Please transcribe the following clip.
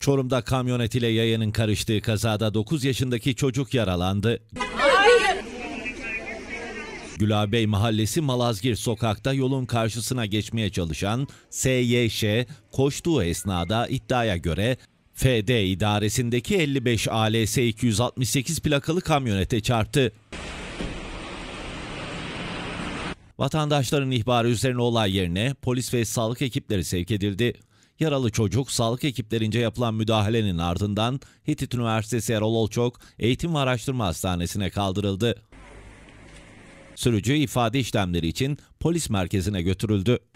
Çorum'da kamyonet ile yayanın karıştığı kazada 9 yaşındaki çocuk yaralandı. Gülabey Mahallesi Malazgir Sokak'ta yolun karşısına geçmeye çalışan SYŞ koştuğu esnada iddiaya göre FD idaresindeki 55 ALS 268 plakalı kamyonete çarptı. Vatandaşların ihbarı üzerine olay yerine polis ve sağlık ekipleri sevk edildi. Yaralı çocuk sağlık ekiplerince yapılan müdahalenin ardından Hitit Üniversitesi Erol Olçok Eğitim ve Araştırma Hastanesi'ne kaldırıldı. Sürücü ifade işlemleri için polis merkezine götürüldü.